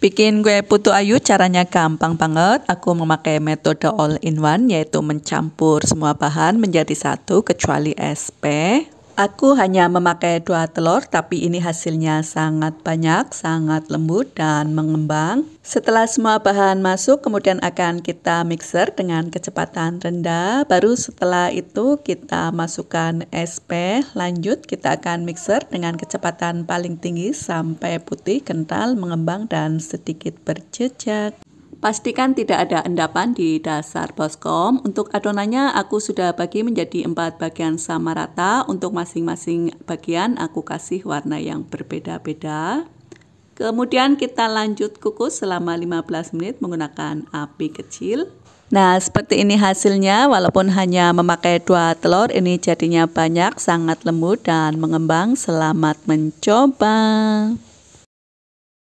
Bikin kue putu ayu caranya gampang banget. Aku memakai metode all in one yaitu mencampur semua bahan menjadi satu kecuali SP. Aku hanya memakai dua telur, tapi ini hasilnya sangat banyak, sangat lembut dan mengembang. Setelah semua bahan masuk, kemudian akan kita mixer dengan kecepatan rendah. Baru setelah itu kita masukkan SP. Lanjut kita akan mixer dengan kecepatan paling tinggi sampai putih, kental, mengembang, dan sedikit berjejak. Pastikan tidak ada endapan di dasar baskom. Untuk adonannya aku sudah bagi menjadi empat bagian sama rata. Untuk masing-masing bagian aku kasih warna yang berbeda-beda. Kemudian kita lanjut kukus selama 15 menit menggunakan api kecil. Nah, seperti ini hasilnya walaupun hanya memakai dua telur ini jadinya banyak, sangat lembut dan mengembang. Selamat mencoba.